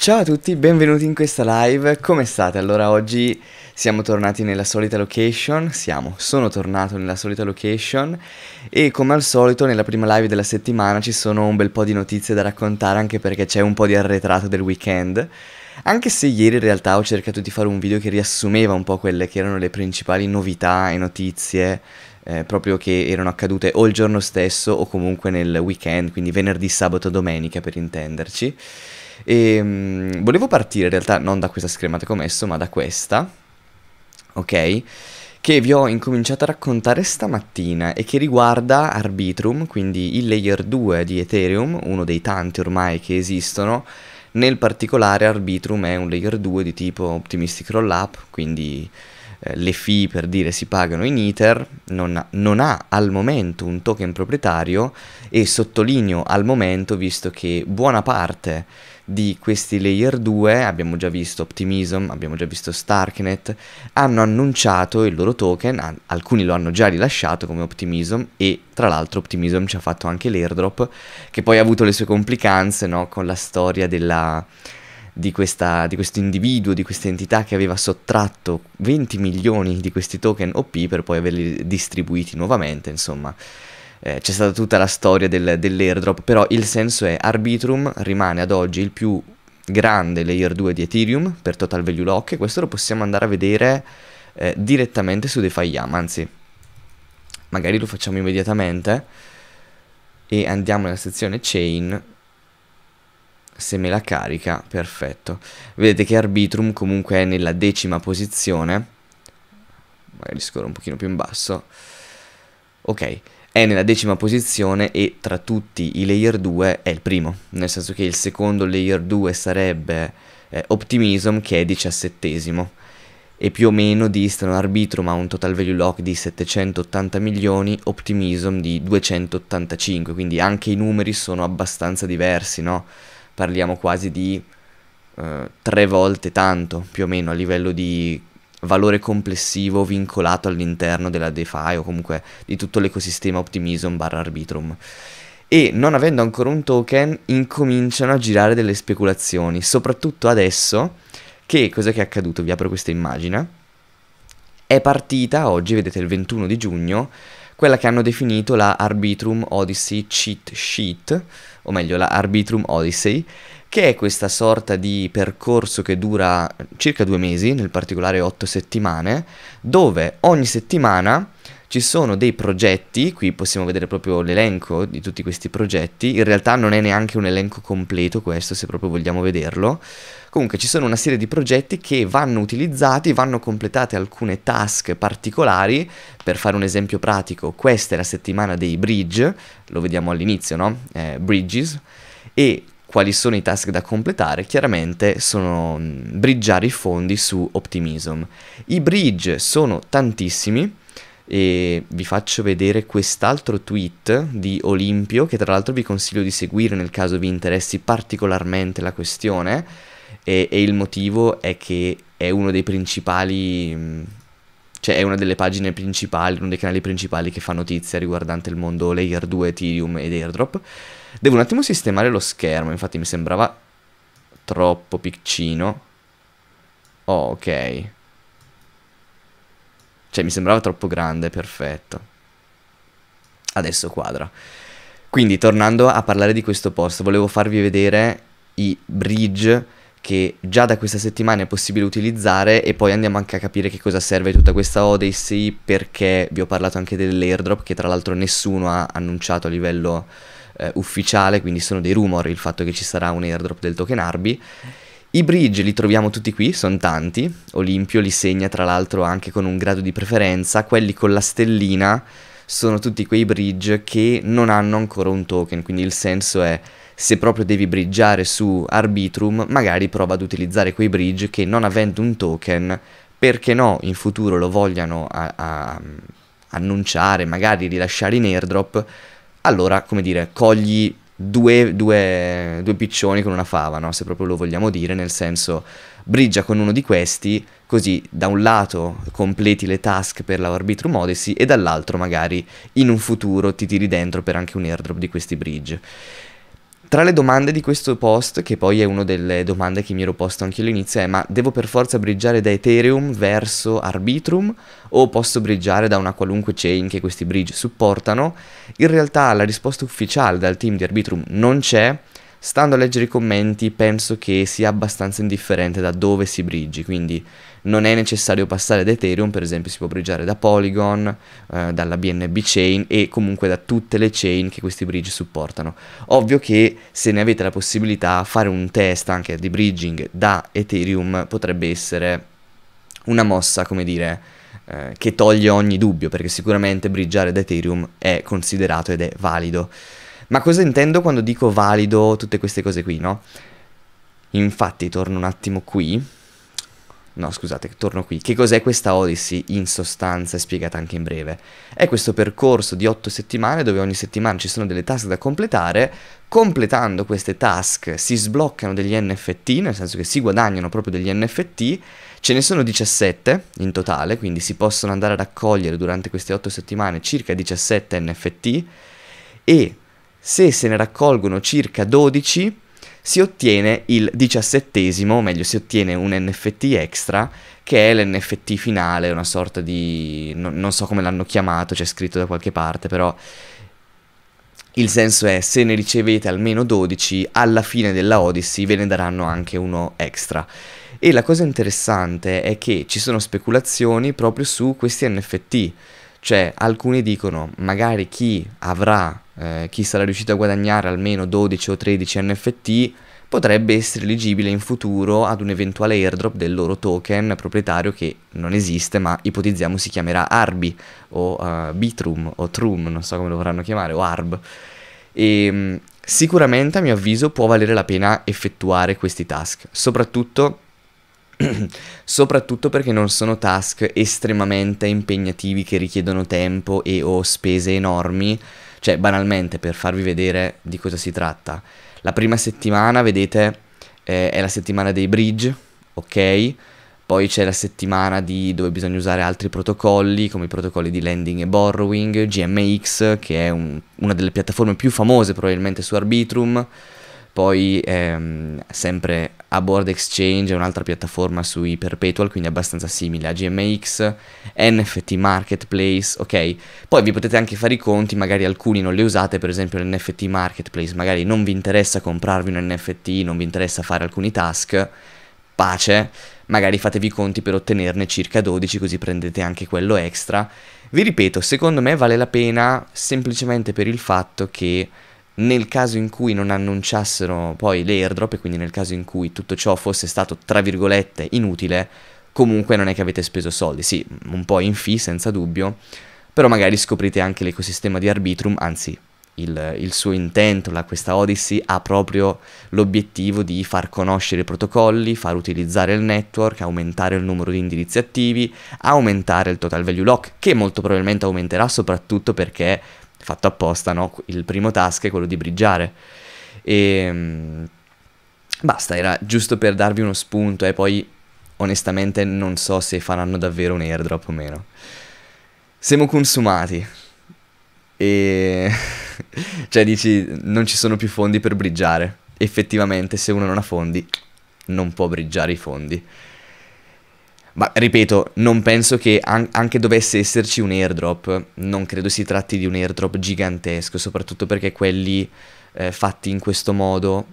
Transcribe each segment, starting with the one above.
Ciao a tutti, benvenuti in questa live, come state? Allora oggi siamo tornati nella solita location, siamo, sono tornato nella solita location e come al solito nella prima live della settimana ci sono un bel po' di notizie da raccontare anche perché c'è un po' di arretrato del weekend, anche se ieri in realtà ho cercato di fare un video che riassumeva un po' quelle che erano le principali novità e notizie eh, proprio che erano accadute o il giorno stesso o comunque nel weekend, quindi venerdì, sabato, domenica per intenderci. E, ehm, mh, volevo partire in realtà non da questa schermata che ho messo, ma da questa, ok? Che vi ho incominciato a raccontare stamattina e che riguarda Arbitrum, quindi il layer 2 di Ethereum, uno dei tanti ormai che esistono. Nel particolare Arbitrum è un layer 2 di tipo Optimistic Rollup, quindi eh, le fee per dire si pagano in Ether, non ha, non ha al momento un token proprietario e sottolineo al momento visto che buona parte di questi layer 2, abbiamo già visto Optimism, abbiamo già visto Starknet, hanno annunciato il loro token, alcuni lo hanno già rilasciato come Optimism e tra l'altro Optimism ci ha fatto anche l'airdrop che poi ha avuto le sue complicanze no? con la storia della, di, questa, di, questo individuo, di questa entità che aveva sottratto 20 milioni di questi token OP per poi averli distribuiti nuovamente, insomma eh, c'è stata tutta la storia del, dell'airdrop, però il senso è Arbitrum rimane ad oggi il più grande layer 2 di Ethereum per total value lock e questo lo possiamo andare a vedere eh, direttamente su DeFi Yam, anzi magari lo facciamo immediatamente e andiamo nella sezione chain se me la carica, perfetto. Vedete che Arbitrum comunque è nella decima posizione. Magari scorro un pochino più in basso. Ok, è nella decima posizione e tra tutti i layer 2 è il primo, nel senso che il secondo layer 2 sarebbe eh, Optimism che è diciassettesimo e più o meno distano Arbitrum ha un total value lock di 780 milioni, Optimism di 285, quindi anche i numeri sono abbastanza diversi, no? Parliamo quasi di eh, tre volte tanto, più o meno, a livello di valore complessivo vincolato all'interno della DeFi o comunque di tutto l'ecosistema Optimism barra Arbitrum. E non avendo ancora un token, incominciano a girare delle speculazioni, soprattutto adesso che cos'è che è accaduto? Vi apro questa immagine. È partita oggi, vedete il 21 di giugno, quella che hanno definito la Arbitrum Odyssey Cheat Sheet, o meglio la Arbitrum Odyssey, che è questa sorta di percorso che dura circa due mesi, nel particolare otto settimane, dove ogni settimana ci sono dei progetti, qui possiamo vedere proprio l'elenco di tutti questi progetti, in realtà non è neanche un elenco completo questo se proprio vogliamo vederlo, comunque ci sono una serie di progetti che vanno utilizzati, vanno completate alcune task particolari, per fare un esempio pratico questa è la settimana dei bridge, lo vediamo all'inizio no? Eh, bridges, e quali sono i task da completare, chiaramente sono mm, briggiare i fondi su Optimism. I bridge sono tantissimi e vi faccio vedere quest'altro tweet di Olimpio che tra l'altro vi consiglio di seguire nel caso vi interessi particolarmente la questione e, e il motivo è che è uno dei principali mm, cioè è una delle pagine principali, uno dei canali principali che fa notizia riguardante il mondo layer 2 Ethereum ed airdrop Devo un attimo sistemare lo schermo, infatti mi sembrava troppo piccino. Oh, ok. Cioè, mi sembrava troppo grande, perfetto. Adesso quadra. Quindi, tornando a parlare di questo posto, volevo farvi vedere i bridge che già da questa settimana è possibile utilizzare e poi andiamo anche a capire che cosa serve tutta questa Odyssey perché vi ho parlato anche dell'airdrop che tra l'altro nessuno ha annunciato a livello eh, ufficiale, quindi sono dei rumor il fatto che ci sarà un airdrop del token Arby. I bridge li troviamo tutti qui, sono tanti, Olimpio li segna tra l'altro anche con un grado di preferenza, quelli con la stellina sono tutti quei bridge che non hanno ancora un token, quindi il senso è se proprio devi bridgeare su Arbitrum, magari prova ad utilizzare quei bridge che non avendo un token, perché no, in futuro lo vogliano a, a mm, annunciare, magari rilasciare in airdrop, allora, come dire, cogli due, due, due piccioni con una fava, no? se proprio lo vogliamo dire, nel senso brigia con uno di questi, così da un lato completi le task per la Arbitrum Odyssey e dall'altro magari in un futuro ti tiri dentro per anche un airdrop di questi bridge. Tra le domande di questo post, che poi è una delle domande che mi ero posto anche all'inizio, è ma devo per forza briggiare da Ethereum verso Arbitrum o posso briggiare da una qualunque chain che questi bridge supportano? In realtà la risposta ufficiale dal team di Arbitrum non c'è, stando a leggere i commenti penso che sia abbastanza indifferente da dove si briggi, quindi non è necessario passare da Ethereum, per esempio si può bridgeare da Polygon, eh, dalla BNB chain e comunque da tutte le chain che questi bridge supportano. Ovvio che se ne avete la possibilità fare un test anche di bridging da Ethereum potrebbe essere una mossa, come dire, eh, che toglie ogni dubbio, perché sicuramente bridgeare da Ethereum è considerato ed è valido. Ma cosa intendo quando dico valido tutte queste cose qui, no? Infatti, torno un attimo qui No, scusate, torno qui. Che cos'è questa Odyssey in sostanza spiegata anche in breve? È questo percorso di 8 settimane dove ogni settimana ci sono delle task da completare. Completando queste task si sbloccano degli NFT, nel senso che si guadagnano proprio degli NFT. Ce ne sono 17 in totale, quindi si possono andare a raccogliere durante queste 8 settimane circa 17 NFT e se se ne raccolgono circa 12 si ottiene il diciassettesimo, o meglio si ottiene un NFT extra che è l'NFT finale, una sorta di... No, non so come l'hanno chiamato, c'è scritto da qualche parte, però il senso è se ne ricevete almeno 12, alla fine della Odyssey ve ne daranno anche uno extra. E la cosa interessante è che ci sono speculazioni proprio su questi NFT, cioè alcuni dicono magari chi avrà eh, chi sarà riuscito a guadagnare almeno 12 o 13 NFT potrebbe essere elegibile in futuro ad un eventuale airdrop del loro token proprietario che non esiste ma ipotizziamo si chiamerà Arby o uh, Bitrum o Trum, non so come lo vorranno chiamare, o Arb. E, ehm, sicuramente a mio avviso può valere la pena effettuare questi task, soprattutto soprattutto perché non sono task estremamente impegnativi che richiedono tempo e o spese enormi, cioè, banalmente, per farvi vedere di cosa si tratta, la prima settimana, vedete, eh, è la settimana dei bridge, ok? Poi c'è la settimana di, dove bisogna usare altri protocolli, come i protocolli di lending e borrowing, GMX, che è un, una delle piattaforme più famose probabilmente su Arbitrum, poi ehm, sempre a Board Exchange, è un'altra piattaforma sui perpetual, quindi abbastanza simile a GMX, NFT Marketplace, ok? Poi vi potete anche fare i conti, magari alcuni non li usate, per esempio l'NFT Marketplace, magari non vi interessa comprarvi un NFT, non vi interessa fare alcuni task, pace, magari fatevi i conti per ottenerne circa 12 così prendete anche quello extra. Vi ripeto, secondo me vale la pena semplicemente per il fatto che nel caso in cui non annunciassero poi l'airdrop e quindi nel caso in cui tutto ciò fosse stato tra virgolette inutile, comunque non è che avete speso soldi, sì, un po' in fee senza dubbio, però magari scoprite anche l'ecosistema di Arbitrum, anzi il, il suo intento, la, questa Odyssey ha proprio l'obiettivo di far conoscere i protocolli, far utilizzare il network, aumentare il numero di indirizzi attivi, aumentare il total value lock, che molto probabilmente aumenterà soprattutto perché fatto apposta, no? Il primo task è quello di briggiare. E ehm, basta, era giusto per darvi uno spunto e eh, poi onestamente non so se faranno davvero un airdrop o meno. Siamo consumati. E... cioè dici, non ci sono più fondi per briggiare. Effettivamente se uno non ha fondi, non può briggiare i fondi. Ma ripeto, non penso che an- anche dovesse esserci un airdrop, non credo si tratti di un airdrop gigantesco, soprattutto perché quelli eh, fatti in questo modo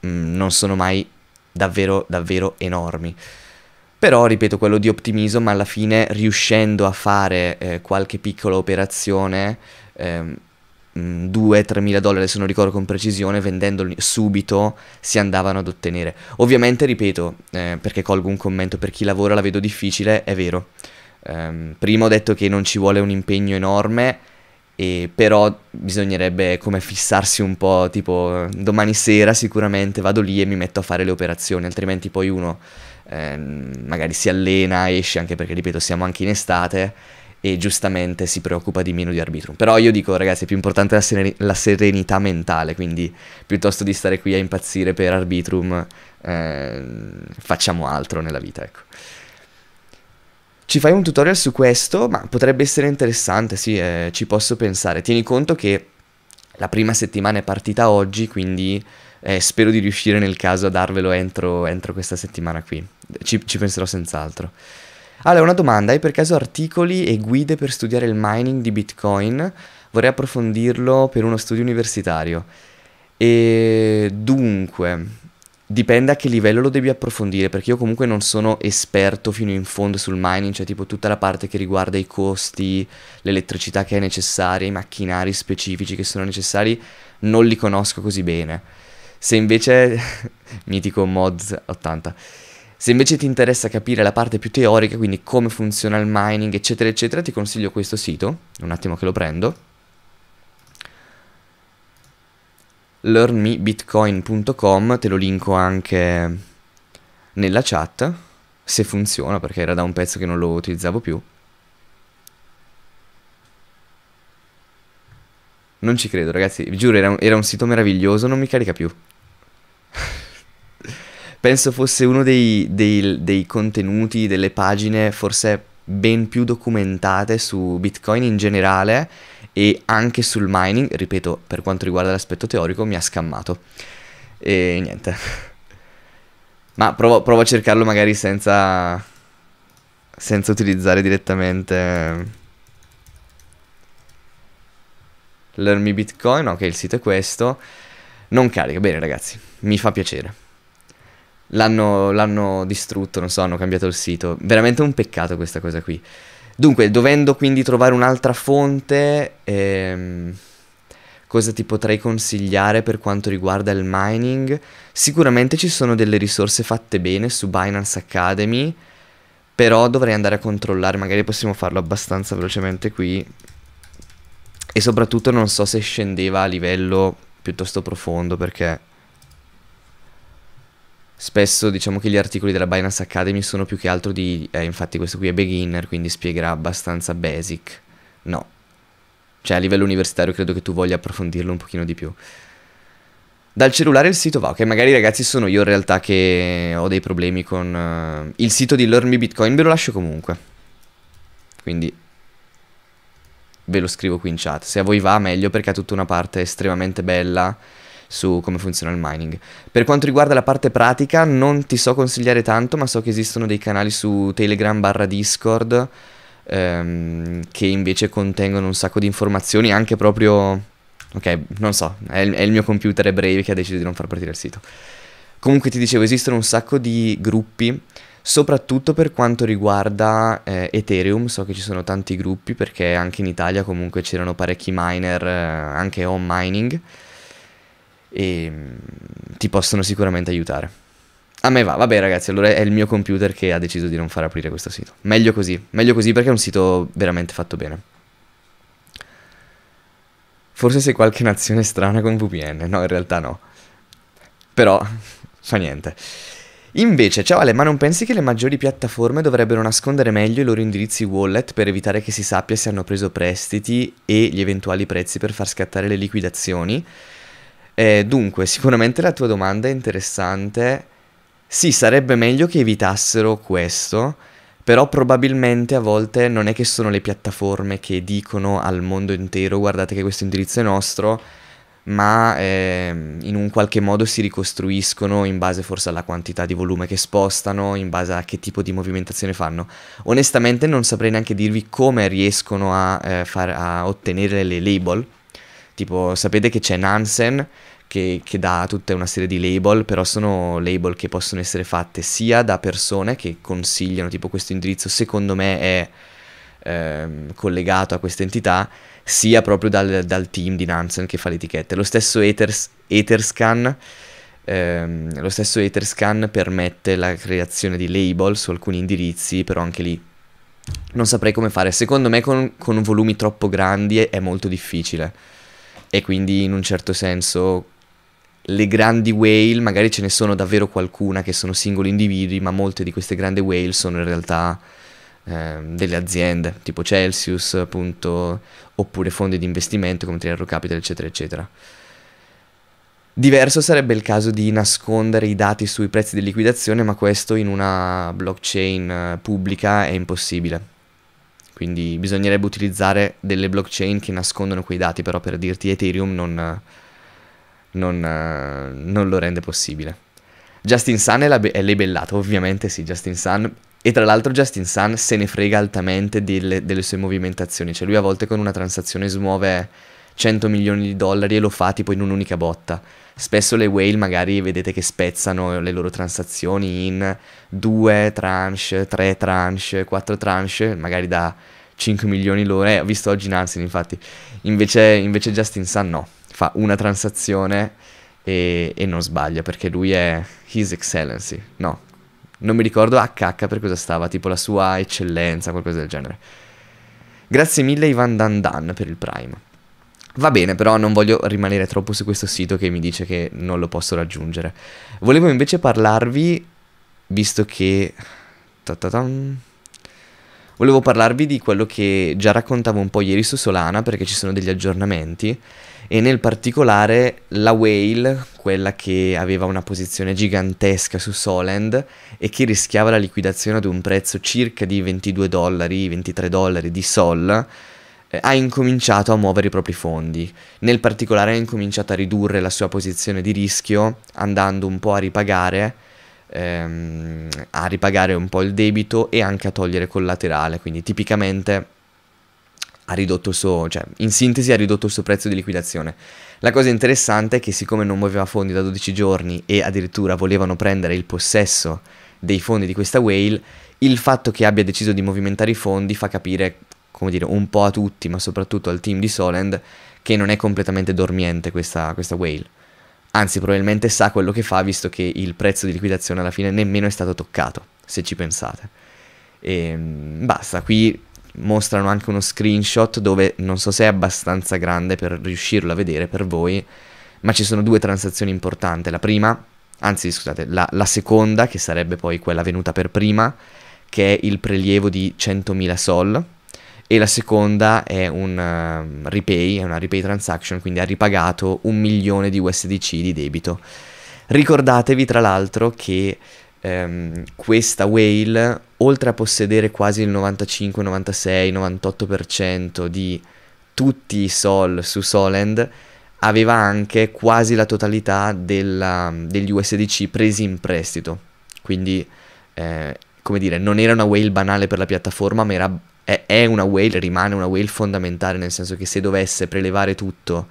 mh, mm, non sono mai davvero, davvero enormi. Però, ripeto, quello di Optimism alla fine, riuscendo a fare eh, qualche piccola operazione, ehm, 2-3 mm, mila dollari se non ricordo con precisione vendendoli subito si andavano ad ottenere ovviamente ripeto eh, perché colgo un commento per chi lavora la vedo difficile è vero ehm, prima ho detto che non ci vuole un impegno enorme e però bisognerebbe come fissarsi un po', tipo domani sera sicuramente vado lì e mi metto a fare le operazioni, altrimenti poi uno ehm, magari si allena, esce, anche perché ripeto siamo anche in estate e giustamente si preoccupa di meno di Arbitrum. Però io dico, ragazzi, è più importante la, seren la serenità mentale, quindi piuttosto di stare qui a impazzire per Arbitrum, eh, facciamo altro nella vita, ecco. Ci fai un tutorial su questo? Ma potrebbe essere interessante, sì, eh, ci posso pensare. Tieni conto che la prima settimana è partita oggi, quindi eh, spero di riuscire nel caso a darvelo entro, entro questa settimana qui. Ci, ci penserò senz'altro. Allora, una domanda, hai per caso articoli e guide per studiare il mining di Bitcoin? Vorrei approfondirlo per uno studio universitario. E dunque, dipende a che livello lo devi approfondire, perché io comunque non sono esperto fino in fondo sul mining, cioè tipo tutta la parte che riguarda i costi, l'elettricità che è necessaria, i macchinari specifici che sono necessari, non li conosco così bene. Se invece, mitico Mods 80, se invece ti interessa capire la parte più teorica, quindi come funziona il mining, eccetera, eccetera, ti consiglio questo sito. Un attimo che lo prendo. learnmebitcoin.com, te lo linko anche nella chat, se funziona, perché era da un pezzo che non lo utilizzavo più. Non ci credo, ragazzi, vi giuro, era un, era un sito meraviglioso, non mi carica più. penso fosse uno dei, dei, dei contenuti, delle pagine forse ben più documentate su Bitcoin in generale e anche sul mining, ripeto, per quanto riguarda l'aspetto teorico, mi ha scammato. E niente. Ma provo, provo a cercarlo magari senza, senza utilizzare direttamente Learn Me Bitcoin, ok il sito è questo. Non carica, bene ragazzi, mi fa piacere l'hanno, l'hanno distrutto, non so, hanno cambiato il sito. Veramente un peccato questa cosa qui. Dunque, dovendo quindi trovare un'altra fonte, ehm, cosa ti potrei consigliare per quanto riguarda il mining? Sicuramente ci sono delle risorse fatte bene su Binance Academy, però dovrei andare a controllare, magari possiamo farlo abbastanza velocemente qui. E soprattutto non so se scendeva a livello piuttosto profondo perché Spesso diciamo che gli articoli della Binance Academy sono più che altro di... Eh, infatti questo qui è beginner, quindi spiegherà abbastanza basic. No. Cioè a livello universitario credo che tu voglia approfondirlo un pochino di più. Dal cellulare il sito va, ok? Magari ragazzi sono io in realtà che ho dei problemi con... Uh, il sito di Learn Me Bitcoin ve lo lascio comunque. Quindi ve lo scrivo qui in chat. Se a voi va meglio perché ha tutta una parte estremamente bella su come funziona il mining. Per quanto riguarda la parte pratica, non ti so consigliare tanto, ma so che esistono dei canali su Telegram barra Discord ehm, che invece contengono un sacco di informazioni, anche proprio... Ok, non so, è il, è il mio computer, è Brave che ha deciso di non far partire il sito. Comunque ti dicevo, esistono un sacco di gruppi, soprattutto per quanto riguarda eh, Ethereum, so che ci sono tanti gruppi perché anche in Italia comunque c'erano parecchi miner, eh, anche on mining e mm, ti possono sicuramente aiutare. A me va, vabbè ragazzi, allora è il mio computer che ha deciso di non far aprire questo sito. Meglio così, meglio così perché è un sito veramente fatto bene. Forse sei qualche nazione strana con VPN, no in realtà no. Però fa niente. Invece, ciao Ale, ma non pensi che le maggiori piattaforme dovrebbero nascondere meglio i loro indirizzi wallet per evitare che si sappia se hanno preso prestiti e gli eventuali prezzi per far scattare le liquidazioni? Eh, dunque, sicuramente la tua domanda è interessante. Sì, sarebbe meglio che evitassero questo, però probabilmente a volte non è che sono le piattaforme che dicono al mondo intero guardate che questo indirizzo è nostro, ma eh, in un qualche modo si ricostruiscono in base forse alla quantità di volume che spostano, in base a che tipo di movimentazione fanno. Onestamente non saprei neanche dirvi come riescono a, eh, far, a ottenere le label, Tipo, sapete che c'è Nansen che, che, dà tutta una serie di label, però sono label che possono essere fatte sia da persone che consigliano, tipo questo indirizzo secondo me è ehm, collegato a questa entità, sia proprio dal, dal, team di Nansen che fa le etichette. Lo stesso Ethers, Etherscan, ehm, lo stesso Etherscan permette la creazione di label su alcuni indirizzi, però anche lì non saprei come fare. Secondo me con, con volumi troppo grandi è, è molto difficile e quindi in un certo senso le grandi whale, magari ce ne sono davvero qualcuna che sono singoli individui, ma molte di queste grandi whale sono in realtà eh, delle aziende, tipo Celsius, appunto, oppure fondi di investimento come Triero Capital, eccetera, eccetera. Diverso sarebbe il caso di nascondere i dati sui prezzi di liquidazione, ma questo in una blockchain eh, pubblica è impossibile. Quindi bisognerebbe utilizzare delle blockchain che nascondono quei dati, però per dirti Ethereum non, non, non lo rende possibile. Justin Sun è, be- è libellato, ovviamente sì, Justin Sun. E tra l'altro Justin Sun se ne frega altamente delle, delle sue movimentazioni, cioè lui a volte con una transazione smuove 100 milioni di dollari e lo fa tipo in un'unica botta. Spesso le whale magari vedete che spezzano le loro transazioni in due tranche, tre tranche, quattro tranche, magari da 5 milioni l'ora. Eh, ho visto oggi Nansen infatti. Invece, invece Justin Sun no, fa una transazione e, e non sbaglia perché lui è His Excellency, no. Non mi ricordo HH per cosa stava, tipo la sua eccellenza, qualcosa del genere. Grazie mille Ivan Dandan per il Prime. Va bene, però non voglio rimanere troppo su questo sito che mi dice che non lo posso raggiungere. Volevo invece parlarvi, visto che... Ta -ta -tan. Volevo parlarvi di quello che già raccontavo un po' ieri su Solana, perché ci sono degli aggiornamenti, e nel particolare la whale, quella che aveva una posizione gigantesca su Soland e che rischiava la liquidazione ad un prezzo circa di 22 dollari, 23 dollari di Sol, eh, ha incominciato a muovere i propri fondi. Nel particolare ha incominciato a ridurre la sua posizione di rischio, andando un po' a ripagare, ehm, a ripagare un po' il debito e anche a togliere collaterale. Quindi tipicamente ha ridotto il suo, cioè in sintesi ha ridotto il suo prezzo di liquidazione. La cosa interessante è che siccome non muoveva fondi da 12 giorni e addirittura volevano prendere il possesso dei fondi di questa whale, il fatto che abbia deciso di movimentare i fondi fa capire come dire, un po' a tutti, ma soprattutto al team di Soland, che non è completamente dormiente questa, questa whale. Anzi, probabilmente sa quello che fa, visto che il prezzo di liquidazione alla fine nemmeno è stato toccato, se ci pensate. E ehm, basta, qui mostrano anche uno screenshot dove non so se è abbastanza grande per riuscirlo a vedere per voi, ma ci sono due transazioni importanti. La prima, anzi scusate, la, la seconda, che sarebbe poi quella venuta per prima, che è il prelievo di 100.000 sol, e la seconda è un uh, repay, è una repay transaction, quindi ha ripagato un milione di USDC di debito. Ricordatevi tra l'altro che ehm, questa whale, oltre a possedere quasi il 95, 96, 98% di tutti i sol su Solend, aveva anche quasi la totalità della, degli USDC presi in prestito. Quindi, eh, come dire, non era una whale banale per la piattaforma, ma era è, è una whale, rimane una whale fondamentale, nel senso che se dovesse prelevare tutto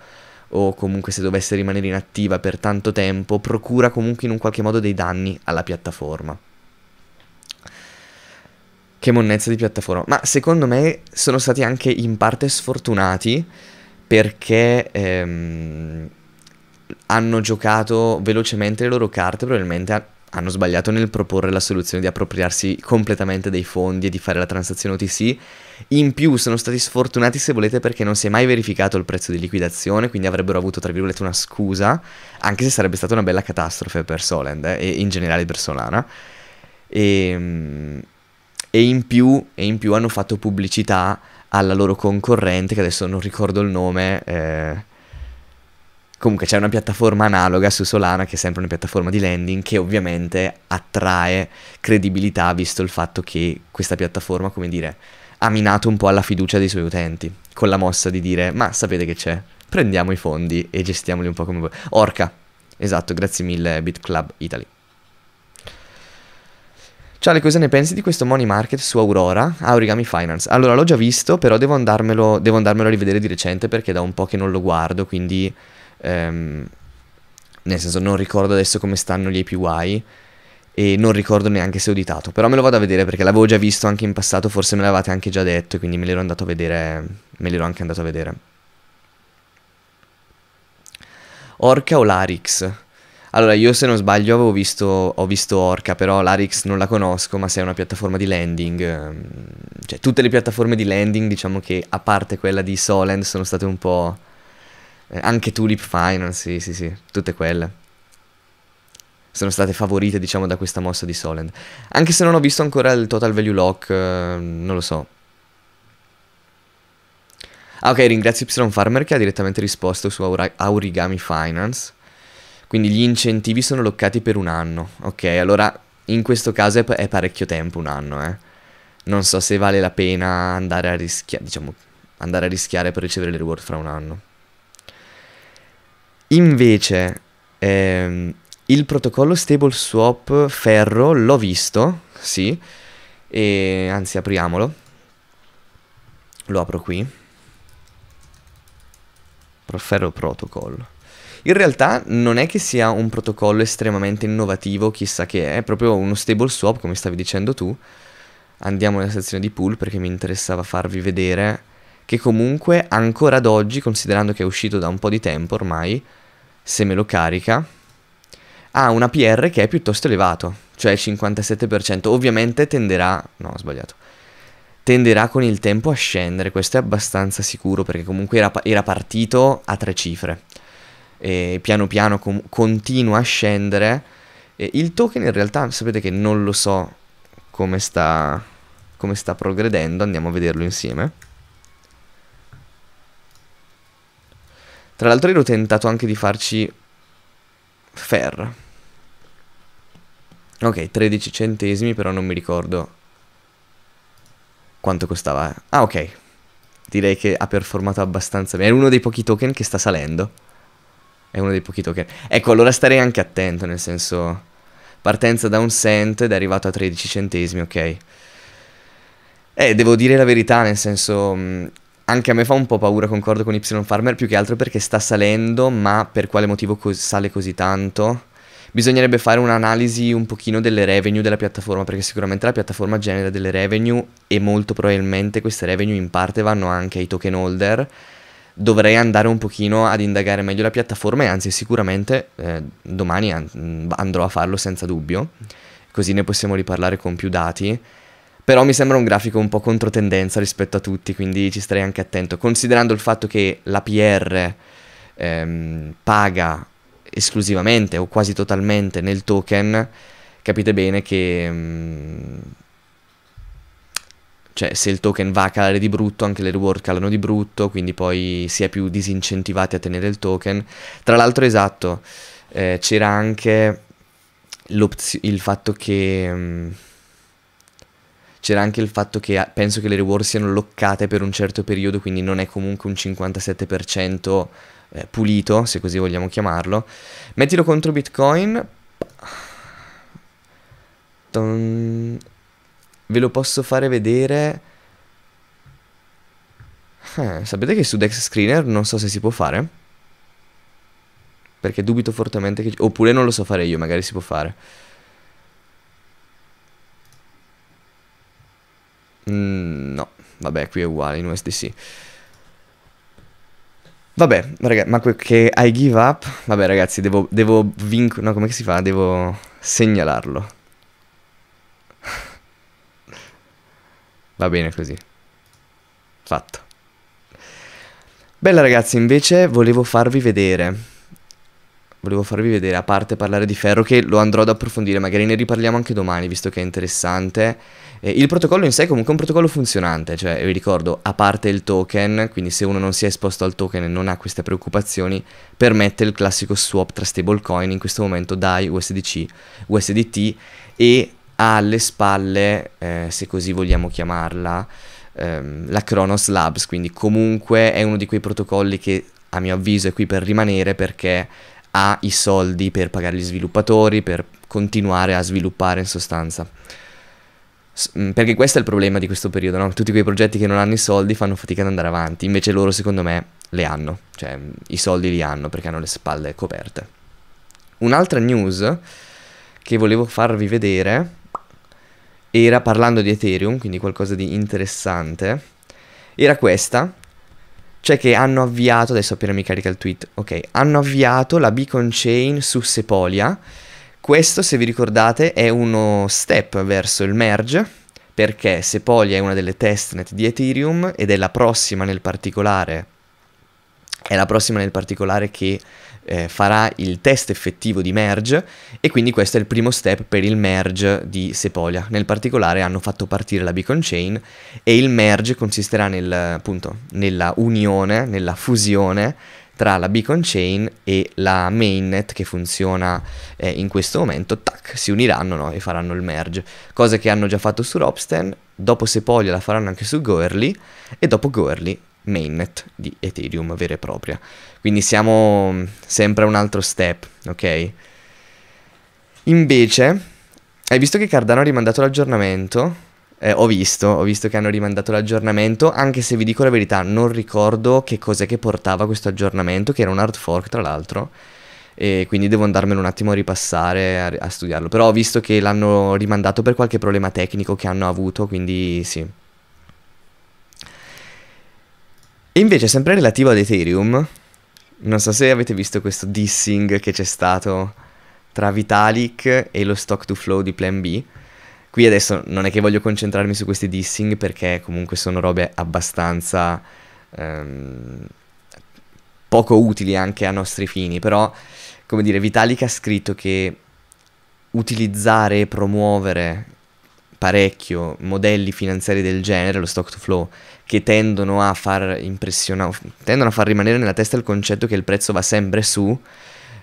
o comunque se dovesse rimanere inattiva per tanto tempo, procura comunque in un qualche modo dei danni alla piattaforma. Che monnezza di piattaforma. Ma secondo me sono stati anche in parte sfortunati perché ehm, hanno giocato velocemente le loro carte, probabilmente hanno sbagliato nel proporre la soluzione di appropriarsi completamente dei fondi e di fare la transazione OTC. In più sono stati sfortunati se volete perché non si è mai verificato il prezzo di liquidazione, quindi avrebbero avuto tra virgolette una scusa, anche se sarebbe stata una bella catastrofe per Solend eh, e in generale per Solana. E, ehm, e, in più, e, in più, hanno fatto pubblicità alla loro concorrente, che adesso non ricordo il nome. Eh, Comunque c'è una piattaforma analoga su Solana che è sempre una piattaforma di lending che ovviamente attrae credibilità visto il fatto che questa piattaforma, come dire, ha minato un po' la fiducia dei suoi utenti con la mossa di dire ma sapete che c'è? Prendiamo i fondi e gestiamoli un po' come voi. Orca, esatto, grazie mille BitClub Italy. Ciao, cosa ne pensi di questo money market su Aurora, Aurigami ah, Finance? Allora, l'ho già visto, però devo andarmelo, devo andarmelo a rivedere di recente perché da un po' che non lo guardo, quindi Ehm, nel senso, non ricordo adesso come stanno gli APY e non ricordo neanche se ho auditato, però me lo vado a vedere perché l'avevo già visto anche in passato, forse me l'avete anche già detto, quindi me l'ero andato a vedere, me l'ero anche andato a vedere. Orca o Larix? Allora, io se non sbaglio avevo visto, ho visto Orca, però Larix non la conosco, ma se è una piattaforma di landing, ehm, cioè tutte le piattaforme di landing, diciamo che a parte quella di Solent, sono state un po' eh, anche Tulip Finance, sì, sì, sì, tutte quelle. Sono state favorite, diciamo, da questa mossa di Solend. Anche se non ho visto ancora il total value lock, eh, non lo so. Ah, ok, ringrazio Y Farmer che ha direttamente risposto su Aur Aurigami Finance. Quindi gli incentivi sono loccati per un anno. Ok, allora in questo caso è, è parecchio tempo un anno, eh. Non so se vale la pena andare a rischiare, diciamo, andare a rischiare per ricevere le reward fra un anno. Invece, ehm, il protocollo stable swap ferro l'ho visto, sì, e anzi apriamolo. Lo apro qui. Ferro protocol. In realtà non è che sia un protocollo estremamente innovativo, chissà che è, è proprio uno stable swap come stavi dicendo tu. Andiamo nella sezione di pool perché mi interessava farvi vedere che comunque ancora ad oggi, considerando che è uscito da un po' di tempo ormai, se me lo carica, ha una PR che è piuttosto elevato, cioè 57%. Ovviamente tenderà... no, ho sbagliato. Tenderà con il tempo a scendere, questo è abbastanza sicuro perché comunque era, era partito a tre cifre. E piano piano continua a scendere. E il token in realtà sapete che non lo so come sta, come sta progredendo, andiamo a vederlo insieme. Tra l'altro ero tentato anche di farci fer. Ok, 13 centesimi, però non mi ricordo quanto costava. Ah, ok. Direi che ha performato abbastanza bene. È uno dei pochi token che sta salendo. È uno dei pochi token. Ecco, allora starei anche attento, nel senso... Partenza da un cent ed è arrivato a 13 centesimi, ok. Eh, devo dire la verità, nel senso... Mh, mm, anche a me fa un po' paura, concordo con Y Farmer, più che altro perché sta salendo, ma per quale motivo co- sale così tanto? Bisognerebbe fare un'analisi un pochino delle revenue della piattaforma, perché sicuramente la piattaforma genera delle revenue e molto probabilmente queste revenue in parte vanno anche ai token holder. Dovrei andare un pochino ad indagare meglio la piattaforma e anzi sicuramente eh, domani an- andrò a farlo senza dubbio, così ne possiamo riparlare con più dati però mi sembra un grafico un po' controtendenza rispetto a tutti, quindi ci starei anche attento, considerando il fatto che la PR ehm, paga esclusivamente o quasi totalmente nel token, capite bene che... Mh, mm, cioè se il token va a calare di brutto, anche le reward calano di brutto, quindi poi si è più disincentivati a tenere il token. Tra l'altro, esatto, eh, c'era anche il fatto che mh, mm, c'era anche il fatto che penso che le reward siano loccate per un certo periodo, quindi non è comunque un 57% eh, pulito, se così vogliamo chiamarlo. Mettilo contro Bitcoin. Ve lo posso fare vedere. Eh, sapete che su Dex Screener non so se si può fare? Perché dubito fortemente che... Oppure non lo so fare io, magari si può fare. Mm, no, vabbè, qui è uguale in USDC. Vabbè, raga, ma che I give up? Vabbè, ragazzi, devo, devo vinco... No, come si fa? Devo segnalarlo. Va bene così. Fatto. Bella ragazzi, invece volevo farvi vedere volevo farvi vedere, a parte parlare di ferro, che lo andrò ad approfondire, magari ne riparliamo anche domani, visto che è interessante. Eh, il protocollo in sé è comunque un protocollo funzionante, cioè vi ricordo, a parte il token, quindi se uno non si è esposto al token e non ha queste preoccupazioni, permette il classico swap tra stablecoin, in questo momento DAI, USDC, USDT e ha alle spalle, eh, se così vogliamo chiamarla, ehm, la Kronos Labs, quindi comunque è uno di quei protocolli che a mio avviso è qui per rimanere perché ha i soldi per pagare gli sviluppatori, per continuare a sviluppare in sostanza. Mm, perché questo è il problema di questo periodo, no? Tutti quei progetti che non hanno i soldi fanno fatica ad andare avanti, invece loro secondo me le hanno, cioè mm, i soldi li hanno perché hanno le spalle coperte. Un'altra news che volevo farvi vedere era parlando di Ethereum, quindi qualcosa di interessante, era questa, cioè che hanno avviato, adesso appena mi carica il tweet, ok, hanno avviato la beacon chain su Sepolia, questo, se vi ricordate, è uno step verso il merge, perché Sepolia è una delle testnet di Ethereum ed è la prossima nel particolare, è la prossima nel particolare che eh, farà il test effettivo di merge e quindi questo è il primo step per il merge di Sepolia. Nel particolare hanno fatto partire la Beacon Chain e il merge consisterà nel, appunto, nella unione, nella fusione tra la beacon chain e la mainnet che funziona eh, in questo momento, tac, si uniranno no? e faranno il merge, cosa che hanno già fatto su Robsten, dopo Sepolia la faranno anche su Goerly e dopo Goerly mainnet di Ethereum vera e propria. Quindi siamo mm, sempre a un altro step, ok? Invece, hai visto che Cardano ha rimandato l'aggiornamento? Eh, ho, visto, ho visto, che hanno rimandato l'aggiornamento, anche se vi dico la verità, non ricordo che cos'è che portava questo aggiornamento, che era un hard fork tra l'altro, e quindi devo andarmelo un attimo a ripassare, a, a studiarlo. Però ho visto che l'hanno rimandato per qualche problema tecnico che hanno avuto, quindi sì. E invece, sempre relativo ad Ethereum, non so se avete visto questo dissing che c'è stato tra Vitalik e lo stock to flow di Plan B Qui adesso non è che voglio concentrarmi su questi dissing perché comunque sono robe abbastanza ehm, poco utili anche a nostri fini, però come dire, Vitalik ha scritto che utilizzare e promuovere parecchio modelli finanziari del genere, lo stock to flow, che tendono a far impressionare, tendono a far rimanere nella testa il concetto che il prezzo va sempre su,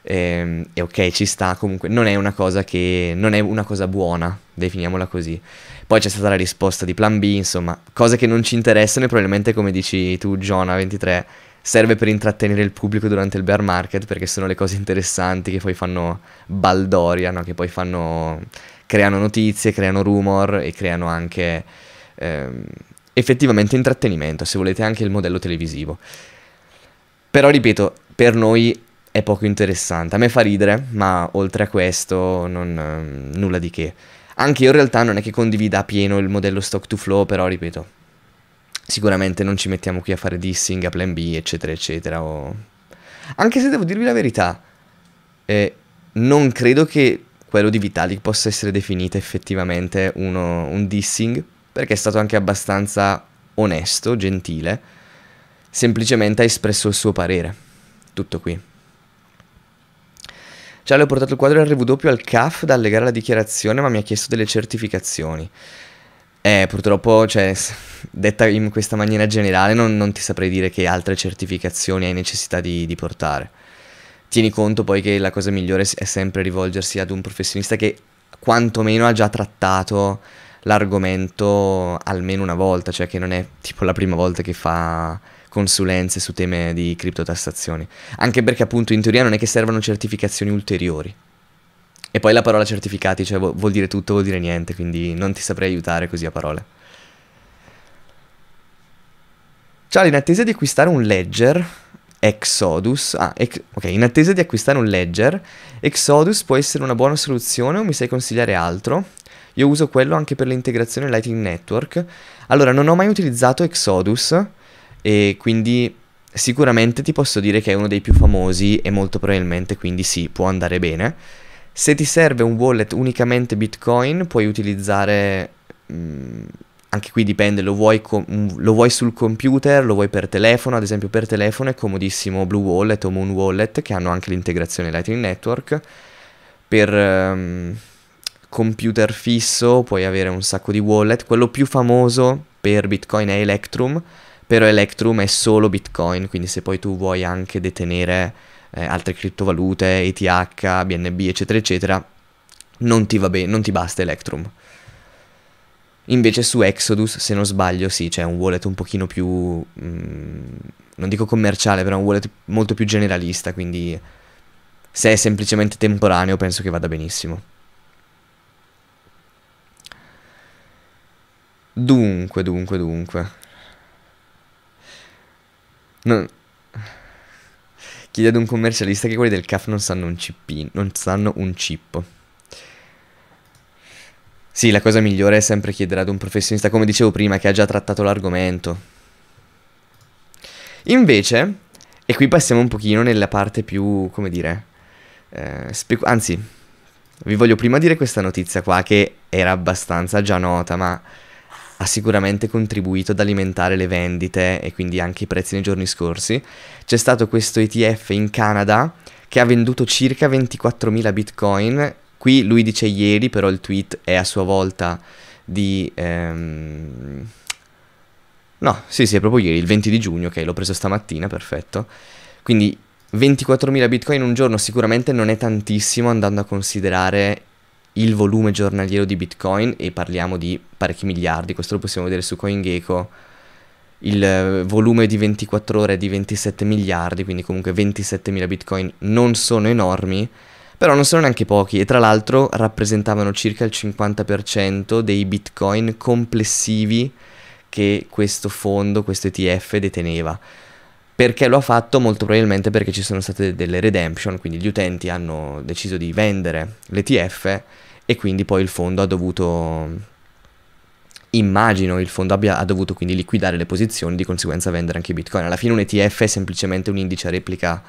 e, ehm, e, ok, ci sta comunque, non è una cosa che, non è una cosa buona, definiamola così. Poi c'è stata la risposta di plan B, insomma, cose che non ci interessano e probabilmente come dici tu Jonah 23 serve per intrattenere il pubblico durante il bear market perché sono le cose interessanti che poi fanno baldoria, no? che poi fanno, creano notizie, creano rumor e creano anche ehm, effettivamente intrattenimento, se volete anche il modello televisivo. Però ripeto, per noi è poco interessante. A me fa ridere, ma oltre a questo non, eh, nulla di che. Anche io in realtà non è che condivida a pieno il modello stock to flow, però ripeto, sicuramente non ci mettiamo qui a fare dissing, a plan B, eccetera, eccetera. O... Anche se devo dirvi la verità, eh, non credo che quello di Vitalik possa essere definito effettivamente uno, un dissing, perché è stato anche abbastanza onesto, gentile, semplicemente ha espresso il suo parere. Tutto qui. Già le ho portato il quadro RW al CAF da allegare alla dichiarazione, ma mi ha chiesto delle certificazioni. Eh, purtroppo, cioè, detta in questa maniera generale, non, non ti saprei dire che altre certificazioni hai necessità di, di, portare. Tieni conto poi che la cosa migliore è sempre rivolgersi ad un professionista che quantomeno ha già trattato l'argomento almeno una volta, cioè che non è tipo la prima volta che fa consulenze su temi di criptotassazioni. Anche perché appunto in teoria non è che servano certificazioni ulteriori. E poi la parola certificati, cioè vuol dire tutto, vuol dire niente, quindi non ti saprei aiutare così a parole. Ciao, in attesa di acquistare un ledger, Exodus. Ah, ex, ok, in attesa di acquistare un ledger, Exodus può essere una buona soluzione o mi sai consigliare altro? Io uso quello anche per l'integrazione Lightning Network. Allora, non ho mai utilizzato Exodus. E quindi sicuramente ti posso dire che è uno dei più famosi e molto probabilmente quindi sì, può andare bene. Se ti serve un wallet unicamente Bitcoin, puoi utilizzare... Mh, mm, anche qui dipende, lo vuoi, mm, lo vuoi, sul computer, lo vuoi per telefono, ad esempio per telefono è comodissimo Blue Wallet o Moon Wallet che hanno anche l'integrazione Lightning Network, per um, computer fisso puoi avere un sacco di wallet, quello più famoso per Bitcoin è Electrum, però Electrum è solo Bitcoin, quindi se poi tu vuoi anche detenere eh, altre criptovalute, ETH, BNB, eccetera, eccetera, non ti, va be- non ti basta Electrum. Invece su Exodus, se non sbaglio, sì, c'è un wallet un pochino più... Mh, mm, non dico commerciale, però un wallet molto più generalista, quindi se è semplicemente temporaneo penso che vada benissimo. Dunque, dunque, dunque. Non... Chiedi ad un commercialista che quelli del CAF non sanno un cippino, non sanno un cippo. Sì, la cosa migliore è sempre chiedere ad un professionista, come dicevo prima, che ha già trattato l'argomento. Invece, e qui passiamo un pochino nella parte più, come dire, eh, anzi, vi voglio prima dire questa notizia qua che era abbastanza già nota, ma ha sicuramente contribuito ad alimentare le vendite e quindi anche i prezzi nei giorni scorsi. C'è stato questo ETF in Canada che ha venduto circa 24.000 bitcoin. Qui lui dice ieri, però il tweet è a sua volta di... Ehm... No, sì, sì, è proprio ieri, il 20 di giugno, ok, l'ho preso stamattina, perfetto. Quindi 24.000 bitcoin in un giorno sicuramente non è tantissimo andando a considerare il volume giornaliero di Bitcoin, e parliamo di parecchi miliardi, questo lo possiamo vedere su CoinGecko, il eh, volume di 24 ore è di 27 miliardi, quindi comunque 27 mila Bitcoin non sono enormi, però non sono neanche pochi e tra l'altro rappresentavano circa il 50% dei Bitcoin complessivi che questo fondo, questo ETF deteneva. Perché lo ha fatto? Molto probabilmente perché ci sono state delle redemption, quindi gli utenti hanno deciso di vendere l'ETF e quindi poi il fondo ha dovuto immagino il fondo abbia ha dovuto quindi liquidare le posizioni di conseguenza vendere anche bitcoin alla fine un ETF è semplicemente un indice a replica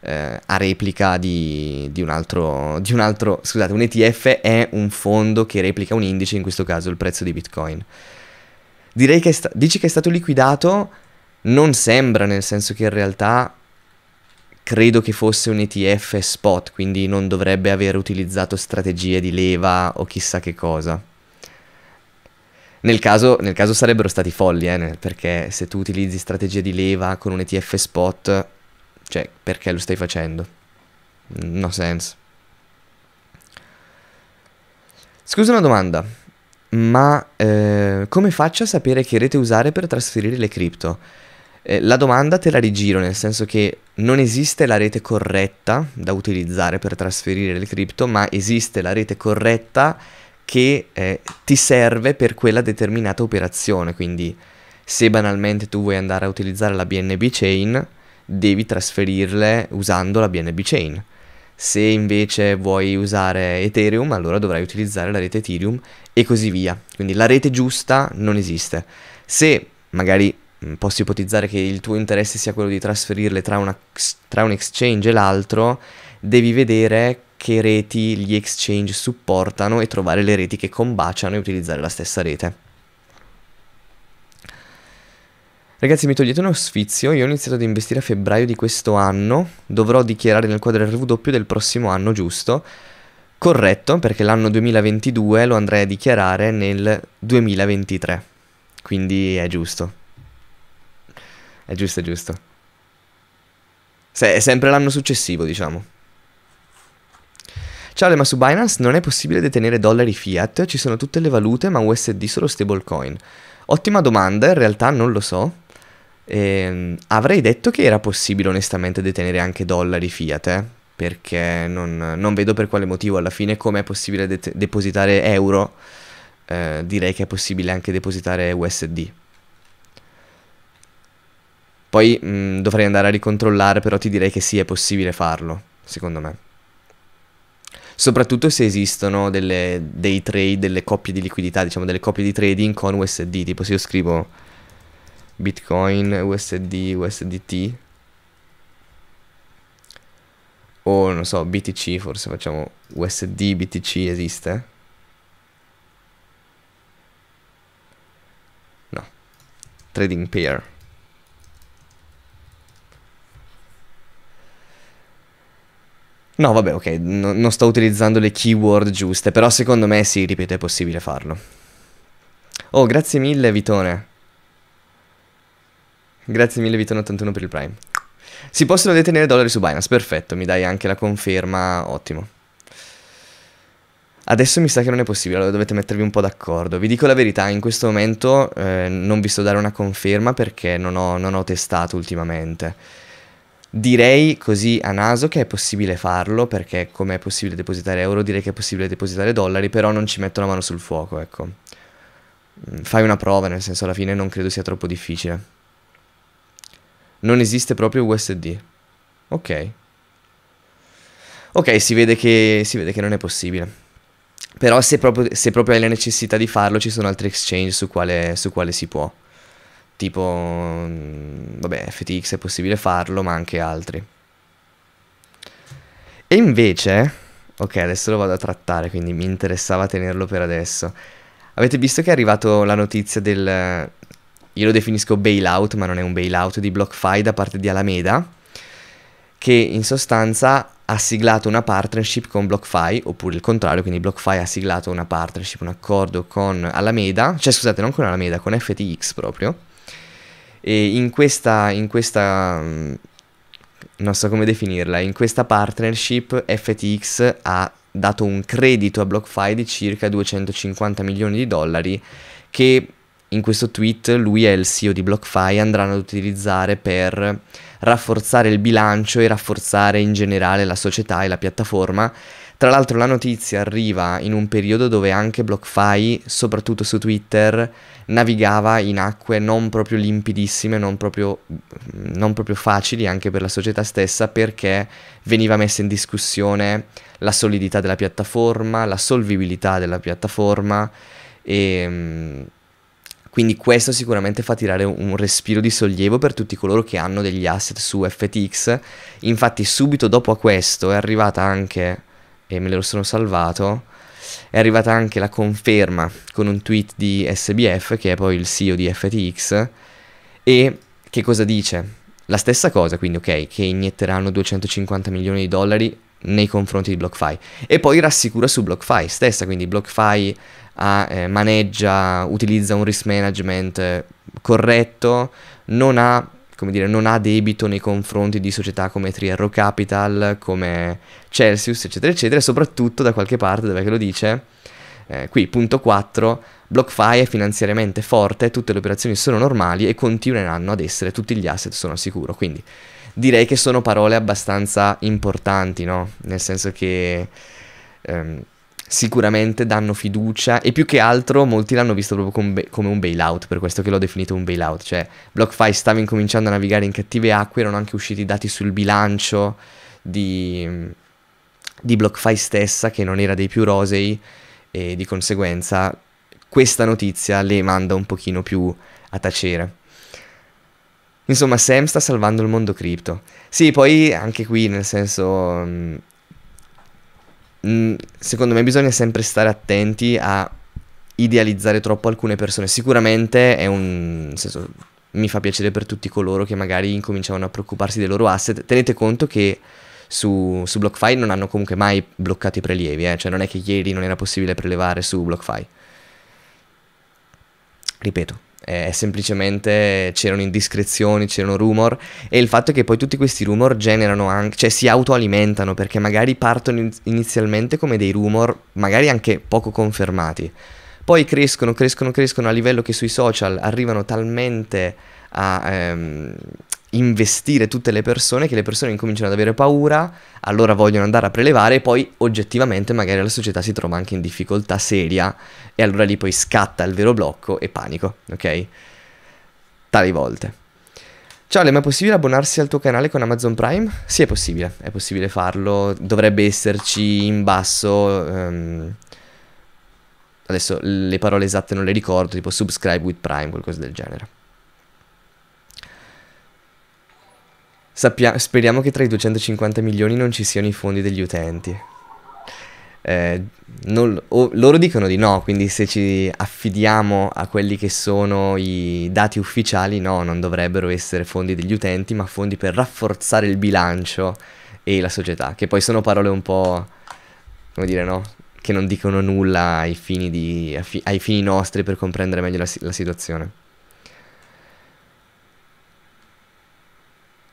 eh, a replica di, di, un altro, di un altro scusate un ETF è un fondo che replica un indice in questo caso il prezzo di bitcoin direi che sta- dici che è stato liquidato non sembra nel senso che in realtà credo che fosse un ETF spot, quindi non dovrebbe aver utilizzato strategie di leva o chissà che cosa. Nel caso, nel caso sarebbero stati folli, eh, perché se tu utilizzi strategie di leva con un ETF spot, cioè perché lo stai facendo? No sense. Scusa una domanda, ma eh, come faccio a sapere che rete usare per trasferire le cripto? Eh, la domanda te la rigiro, nel senso che non esiste la rete corretta da utilizzare per trasferire le cripto, ma esiste la rete corretta che eh, ti serve per quella determinata operazione. Quindi se banalmente tu vuoi andare a utilizzare la BNB chain, devi trasferirle usando la BNB chain. Se invece vuoi usare Ethereum, allora dovrai utilizzare la rete Ethereum e così via. Quindi la rete giusta non esiste. Se magari Mm, posso ipotizzare che il tuo interesse sia quello di trasferirle tra, una, tra un exchange e l'altro, devi vedere che reti gli exchange supportano e trovare le reti che combaciano e utilizzare la stessa rete. Ragazzi, mi togliete uno sfizio, io ho iniziato ad investire a febbraio di questo anno, dovrò dichiarare nel quadro RW del prossimo anno, giusto? Corretto, perché l'anno 2022 lo andrei a dichiarare nel 2023, quindi è giusto. È giusto, è giusto. Se, è sempre l'anno successivo, diciamo. Ciao Ale, ma su Binance non è possibile detenere dollari fiat, ci sono tutte le valute, ma USD solo stablecoin. Ottima domanda, in realtà non lo so. Ehm, avrei detto che era possibile onestamente detenere anche dollari fiat, eh? perché non, non, vedo per quale motivo alla fine come è possibile depositare euro, eh, direi che è possibile anche depositare USD. Poi mh, mm, dovrei andare a ricontrollare, però ti direi che sì, è possibile farlo, secondo me. Soprattutto se esistono delle, dei trade, delle coppie di liquidità, diciamo delle coppie di trading con USD, tipo se io scrivo Bitcoin, USD, USDT, o non so, BTC, forse facciamo USD, BTC esiste? No. Trading pair. No, vabbè, ok, no, non sto utilizzando le keyword giuste, però secondo me sì, ripeto, è possibile farlo. Oh, grazie mille Vitone. Grazie mille Vitone81 per il Prime. Si possono detenere dollari su Binance, perfetto, mi dai anche la conferma, ottimo. Adesso mi sa che non è possibile, allora dovete mettervi un po' d'accordo. Vi dico la verità, in questo momento eh, non vi sto dare una conferma perché non ho, non ho testato ultimamente. Direi così a naso che è possibile farlo, perché come è possibile depositare euro, direi che è possibile depositare dollari, però non ci metto la mano sul fuoco, ecco. Mm, fai una prova, nel senso alla fine non credo sia troppo difficile. Non esiste proprio USD. Ok. Ok, si vede che, si vede che non è possibile. Però se proprio, se proprio hai la necessità di farlo, ci sono altri exchange su quale, su quale si può tipo, mm, vabbè, FTX è possibile farlo, ma anche altri. E invece, ok, adesso lo vado a trattare, quindi mi interessava tenerlo per adesso. Avete visto che è arrivata la notizia del, io lo definisco bailout, ma non è un bailout di BlockFi da parte di Alameda, che in sostanza ha siglato una partnership con BlockFi, oppure il contrario, quindi BlockFi ha siglato una partnership, un accordo con Alameda, cioè scusate, non con Alameda, con FTX proprio, e in questa, in questa, mm, non so come definirla, in questa partnership FTX ha dato un credito a BlockFi di circa 250 milioni di dollari che in questo tweet lui e il CEO di BlockFi andranno ad utilizzare per rafforzare il bilancio e rafforzare in generale la società e la piattaforma. Tra l'altro la notizia arriva in un periodo dove anche BlockFi, soprattutto su Twitter, navigava in acque non proprio limpidissime, non proprio, non proprio facili anche per la società stessa perché veniva messa in discussione la solidità della piattaforma, la solvibilità della piattaforma e ehm, quindi questo sicuramente fa tirare un respiro di sollievo per tutti coloro che hanno degli asset su FTX. Infatti subito dopo a questo è arrivata anche, e me lo sono salvato, è arrivata anche la conferma con un tweet di SBF, che è poi il CEO di FTX, e che cosa dice? La stessa cosa, quindi ok, che inietteranno 250 milioni di dollari nei confronti di BlockFi. E poi rassicura su BlockFi stessa, quindi BlockFi ha, eh, maneggia, utilizza un risk management eh, corretto, non ha come dire, non ha debito nei confronti di società come Trierro Capital, come Celsius, eccetera, eccetera, e soprattutto da qualche parte, dove lo dice, eh, qui, punto 4, BlockFi è finanziariamente forte, tutte le operazioni sono normali e continueranno ad essere, tutti gli asset sono al sicuro, quindi direi che sono parole abbastanza importanti, no? Nel senso che... Ehm, sicuramente danno fiducia e più che altro molti l'hanno visto proprio come un bailout, per questo che l'ho definito un bailout, cioè BlockFi stava incominciando a navigare in cattive acque, erano anche usciti dati sul bilancio di, di BlockFi stessa che non era dei più rosei e di conseguenza questa notizia le manda un pochino più a tacere. Insomma, Sam sta salvando il mondo cripto. Sì, poi anche qui, nel senso, Mm, secondo me bisogna sempre stare attenti a idealizzare troppo alcune persone. Sicuramente è un senso, mi fa piacere per tutti coloro che magari incominciavano a preoccuparsi dei loro asset. Tenete conto che su, su BlockFi non hanno comunque mai bloccato i prelievi, eh? cioè non è che ieri non era possibile prelevare su BlockFi. Ripeto, eh, è semplicemente c'erano indiscrezioni, c'erano rumor e il fatto è che poi tutti questi rumor generano anche, cioè si autoalimentano perché magari partono inizialmente come dei rumor, magari anche poco confermati, poi crescono, crescono, crescono a livello che sui social arrivano talmente a, ehm, investire tutte le persone, che le persone incominciano ad avere paura, allora vogliono andare a prelevare e poi oggettivamente magari la società si trova anche in difficoltà seria e allora lì poi scatta il vero blocco e panico, ok? Tali volte. Ciao, ma è possibile abbonarsi al tuo canale con Amazon Prime? Sì, è possibile, è possibile farlo, dovrebbe esserci in basso... Um, adesso le parole esatte non le ricordo, tipo subscribe with Prime, qualcosa del genere. Sappia speriamo che tra i 250 milioni non ci siano i fondi degli utenti. Eh, non, o, loro dicono di no, quindi se ci affidiamo a quelli che sono i dati ufficiali, no, non dovrebbero essere fondi degli utenti, ma fondi per rafforzare il bilancio e la società, che poi sono parole un po', come dire, no? Che non dicono nulla ai fini, di, ai fini nostri per comprendere meglio la, la situazione.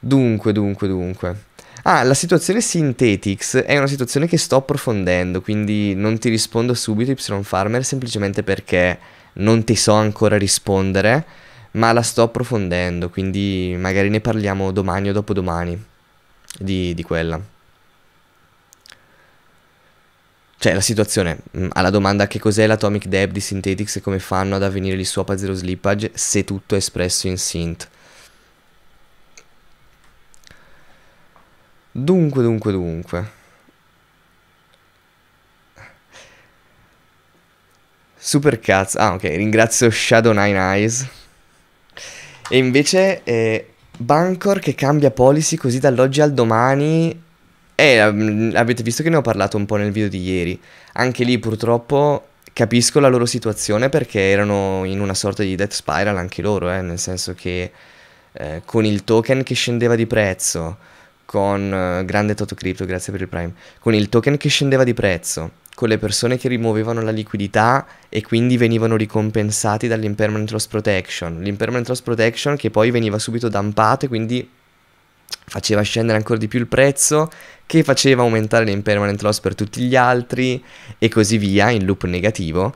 Dunque, dunque, dunque. Ah, la situazione Synthetics è una situazione che sto approfondendo, quindi non ti rispondo subito Y Farmer semplicemente perché non ti so ancora rispondere, ma la sto approfondendo, quindi magari ne parliamo domani o dopodomani di, di quella. Cioè, la situazione mm, alla domanda che cos'è l'atomic depth di Synthetics e come fanno ad avvenire gli swap a zero slippage se tutto è espresso in synth. Dunque, dunque, dunque. Super cazzo. Ah, ok, ringrazio Shadow Nine Eyes. E invece eh, Bancor che cambia policy così dall'oggi al domani. Eh, avete visto che ne ho parlato un po' nel video di ieri. Anche lì purtroppo capisco la loro situazione perché erano in una sorta di death spiral anche loro, eh, nel senso che eh, con il token che scendeva di prezzo, con eh, grande Toto Crypto, grazie per il Prime, con il token che scendeva di prezzo, con le persone che rimuovevano la liquidità e quindi venivano ricompensati dall'impermanent loss protection, l'impermanent loss protection che poi veniva subito dampato e quindi faceva scendere ancora di più il prezzo, che faceva aumentare l'impermanent loss per tutti gli altri e così via in loop negativo.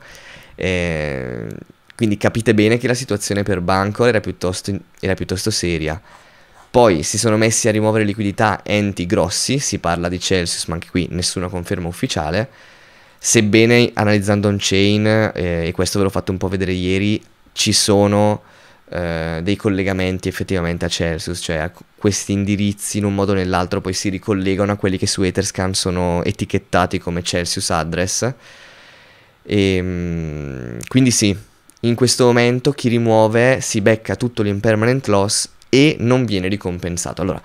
Eh, quindi capite bene che la situazione per Bancor era piuttosto, era piuttosto seria. Poi si sono messi a rimuovere liquidità enti grossi, si parla di Celsius, ma anche qui nessuna conferma ufficiale. Sebbene analizzando on-chain, eh, e questo ve l'ho fatto un po' vedere ieri, ci sono eh, dei collegamenti effettivamente a Celsius, cioè a questi indirizzi in un modo o nell'altro poi si ricollegano a quelli che su Etherscan sono etichettati come Celsius address. E, ehm, quindi sì, in questo momento chi rimuove si becca tutto l'impermanent loss e non viene ricompensato. Allora,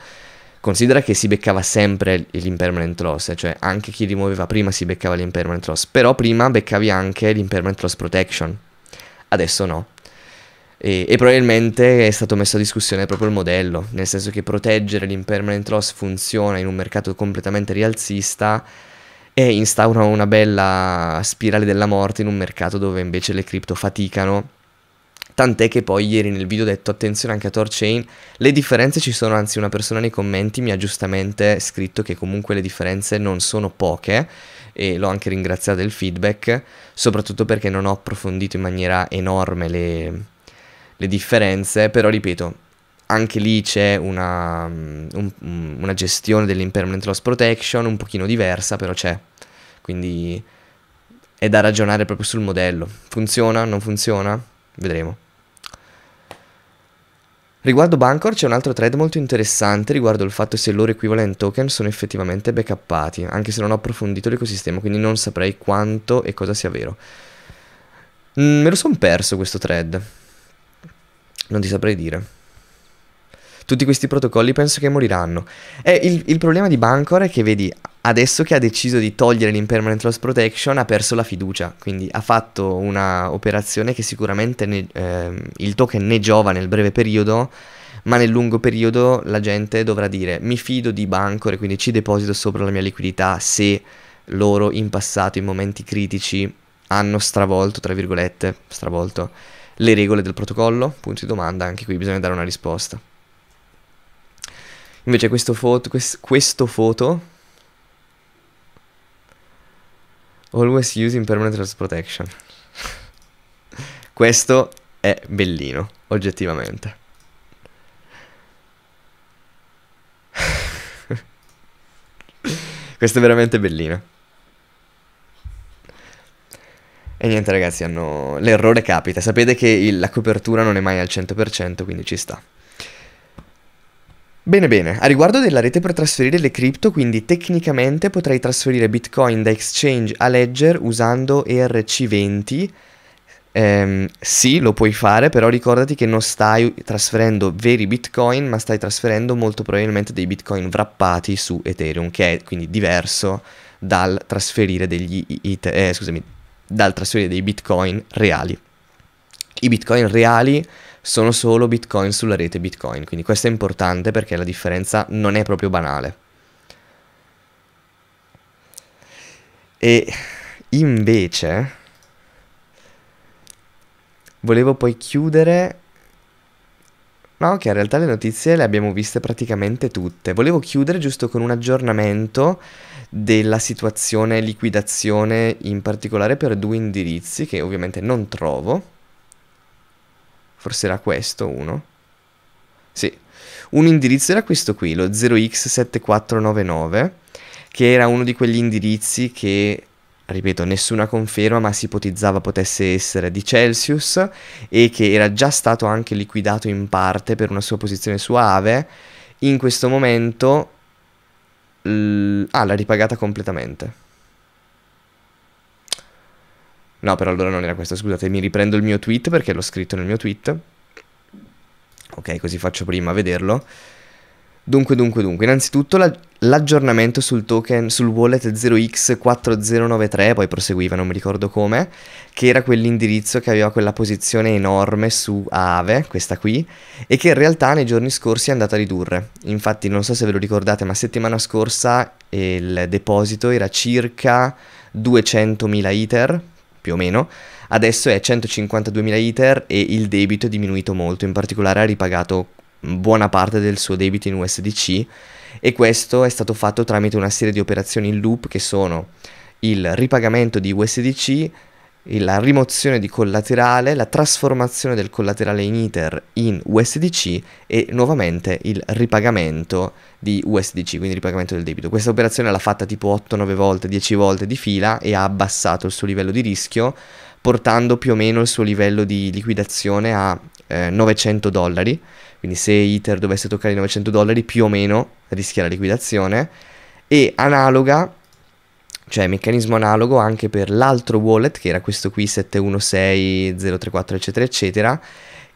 considera che si beccava sempre l'impermanent loss, cioè anche chi rimuoveva prima si beccava l'impermanent loss, però prima beccavi anche l'impermanent loss protection, adesso no. E, e, probabilmente è stato messo a discussione proprio il modello, nel senso che proteggere l'impermanent loss funziona in un mercato completamente rialzista e instaura una bella spirale della morte in un mercato dove invece le cripto faticano Tant'è che poi ieri nel video ho detto attenzione anche a Torchain, le differenze ci sono, anzi una persona nei commenti mi ha giustamente scritto che comunque le differenze non sono poche e l'ho anche ringraziato del feedback, soprattutto perché non ho approfondito in maniera enorme le, le differenze, però ripeto, anche lì c'è una, mm, un, mm, una gestione dell'impermanent loss protection un pochino diversa, però c'è. Quindi è da ragionare proprio sul modello. Funziona? Non funziona? Vedremo. Riguardo Bancor c'è un altro thread molto interessante riguardo il fatto se il loro equivalent token sono effettivamente backuppati, anche se non ho approfondito l'ecosistema, quindi non saprei quanto e cosa sia vero. Mm, me lo son perso questo thread. Non ti saprei dire tutti questi protocolli penso che moriranno. E il, il problema di Bancor è che vedi, adesso che ha deciso di togliere l'impermanent loss protection ha perso la fiducia, quindi ha fatto una operazione che sicuramente ne, eh, il token ne giova nel breve periodo, ma nel lungo periodo la gente dovrà dire mi fido di Bancor e quindi ci deposito sopra la mia liquidità se loro in passato in momenti critici hanno stravolto, tra virgolette, stravolto le regole del protocollo? Punto di domanda, anche qui bisogna dare una risposta. Invece questo foto, quest, questo foto Always using permanent loss protection Questo è bellino, oggettivamente Questo è veramente bellino E niente ragazzi, hanno... l'errore capita Sapete che il, la copertura non è mai al 100% quindi ci sta Bene bene, a riguardo della rete per trasferire le cripto, quindi tecnicamente potrei trasferire Bitcoin da exchange a Ledger usando ERC20. Ehm, sì, lo puoi fare, però ricordati che non stai trasferendo veri Bitcoin, ma stai trasferendo molto probabilmente dei Bitcoin wrappati su Ethereum, che è quindi diverso dal trasferire, degli, eh, scusami, dal trasferire dei Bitcoin reali. I Bitcoin reali sono solo Bitcoin sulla rete Bitcoin. Quindi questo è importante perché la differenza non è proprio banale. E invece volevo poi chiudere No, ok, in realtà le notizie le abbiamo viste praticamente tutte. Volevo chiudere giusto con un aggiornamento della situazione liquidazione, in particolare per due indirizzi che ovviamente non trovo. Forse era questo uno. Sì. Un indirizzo era questo qui, lo 0x7499, che era uno di quegli indirizzi che, ripeto, nessuna conferma, ma si ipotizzava potesse essere di Celsius e che era già stato anche liquidato in parte per una sua posizione su Ave. In questo momento... L... Ah, l'ha ripagata completamente. No, però allora non era questo, scusate, mi riprendo il mio tweet perché l'ho scritto nel mio tweet. Ok, così faccio prima a vederlo. Dunque, dunque, dunque, innanzitutto l'aggiornamento sul token, sul wallet 0x4093, poi proseguiva, non mi ricordo come, che era quell'indirizzo che aveva quella posizione enorme su Aave, questa qui, e che in realtà nei giorni scorsi è andata a ridurre. Infatti, non so se ve lo ricordate, ma settimana scorsa il deposito era circa 200.000 ITER, più o meno, adesso è 152.000 ITER e il debito è diminuito molto, in particolare ha ripagato buona parte del suo debito in USDC e questo è stato fatto tramite una serie di operazioni in loop che sono il ripagamento di USDC, la rimozione di collaterale, la trasformazione del collaterale in ITER in USDC e nuovamente il ripagamento di USDC, quindi ripagamento del debito. Questa operazione l'ha fatta tipo 8-9 volte, 10 volte di fila e ha abbassato il suo livello di rischio portando più o meno il suo livello di liquidazione a eh, 900 dollari. Quindi se ITER dovesse toccare i 900 dollari più o meno rischia la liquidazione. E analoga, cioè meccanismo analogo anche per l'altro wallet che era questo qui 716034 eccetera eccetera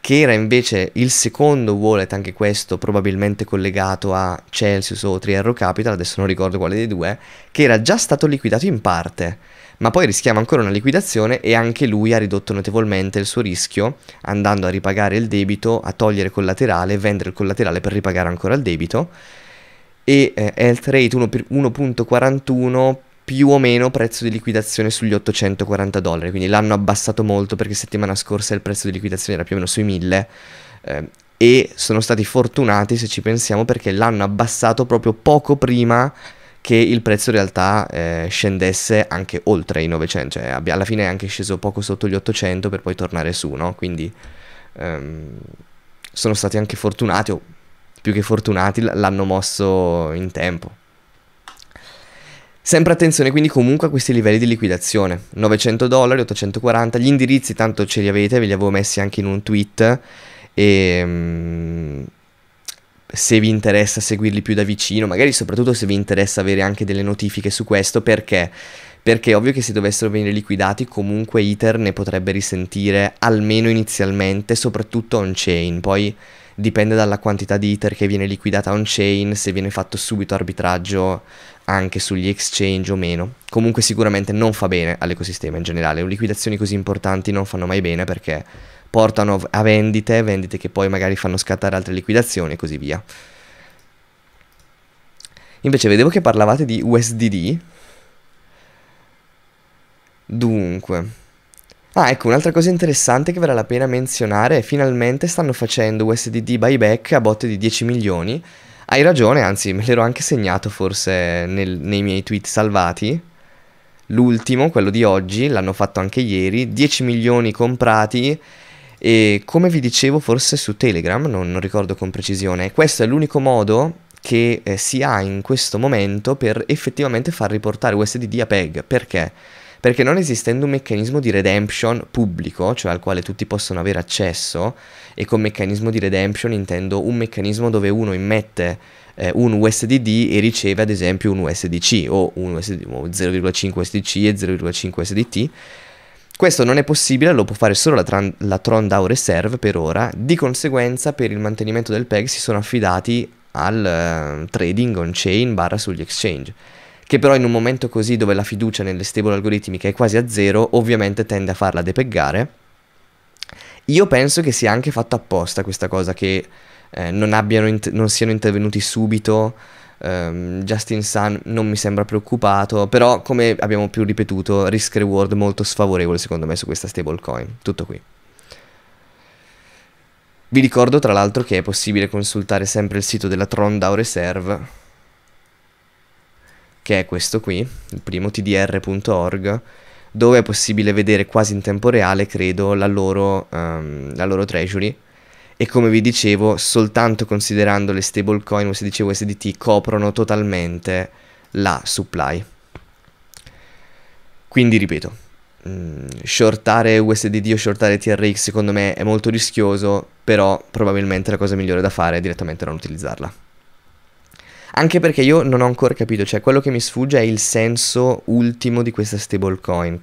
che era invece il secondo wallet, anche questo probabilmente collegato a Celsius o 3 Capital, adesso non ricordo quale dei due, che era già stato liquidato in parte, ma poi rischiava ancora una liquidazione e anche lui ha ridotto notevolmente il suo rischio, andando a ripagare il debito, a togliere collaterale, vendere il collaterale per ripagare ancora il debito, e eh, health rate 1.41 più o meno prezzo di liquidazione sugli 840 dollari, quindi l'hanno abbassato molto perché settimana scorsa il prezzo di liquidazione era più o meno sui 1000 eh, e sono stati fortunati se ci pensiamo perché l'hanno abbassato proprio poco prima che il prezzo in realtà eh, scendesse anche oltre i 900, cioè alla fine è anche sceso poco sotto gli 800 per poi tornare su, no? Quindi ehm, sono stati anche fortunati o più che fortunati l'hanno mosso in tempo. Sempre attenzione quindi comunque a questi livelli di liquidazione, 900 dollari, 840, gli indirizzi tanto ce li avete, ve li avevo messi anche in un tweet e ehm, se vi interessa seguirli più da vicino, magari soprattutto se vi interessa avere anche delle notifiche su questo perché perché è ovvio che se dovessero venire liquidati comunque ITER ne potrebbe risentire almeno inizialmente, soprattutto on-chain, poi dipende dalla quantità di Ether che viene liquidata on-chain, se viene fatto subito arbitraggio anche sugli exchange o meno. Comunque sicuramente non fa bene all'ecosistema in generale, liquidazioni così importanti non fanno mai bene perché portano a vendite, vendite che poi magari fanno scattare altre liquidazioni e così via. Invece vedevo che parlavate di USDD. Dunque, Ah, ecco, un'altra cosa interessante che vale la pena menzionare è finalmente stanno facendo USDD buyback a botte di 10 milioni. Hai ragione, anzi me l'ero anche segnato forse nel, nei miei tweet salvati. L'ultimo, quello di oggi, l'hanno fatto anche ieri, 10 milioni comprati e come vi dicevo forse su Telegram, non, non ricordo con precisione, questo è l'unico modo che eh, si ha in questo momento per effettivamente far riportare USDD a PEG, perché? perché non esistendo un meccanismo di redemption pubblico, cioè al quale tutti possono avere accesso, e con meccanismo di redemption intendo un meccanismo dove uno immette eh, un USDD e riceve ad esempio un USDC o un USD, 0,5 USDC e 0,5 SDT, questo non è possibile, lo può fare solo la, tran- la Tron DAO Reserve per ora, di conseguenza per il mantenimento del PEG si sono affidati al uh, trading on chain barra sugli exchange che però in un momento così dove la fiducia nelle stable algoritmiche è quasi a zero, ovviamente tende a farla depeggare. Io penso che sia anche fatto apposta questa cosa, che eh, non, int- non, siano intervenuti subito. Um, Justin Sun non mi sembra preoccupato, però come abbiamo più ripetuto, risk reward molto sfavorevole secondo me su questa stablecoin. Tutto qui. Vi ricordo tra l'altro che è possibile consultare sempre il sito della Tron DAO Reserve che è questo qui, il primo tdr.org, dove è possibile vedere quasi in tempo reale, credo, la loro, um, la loro treasury. E come vi dicevo, soltanto considerando le stablecoin, come si diceva USDT, coprono totalmente la supply. Quindi ripeto, mm, shortare USDD o shortare TRX secondo me è molto rischioso, però probabilmente la cosa migliore da fare è direttamente non utilizzarla. Anche perché io non ho ancora capito, cioè quello che mi sfugge è il senso ultimo di questa stablecoin.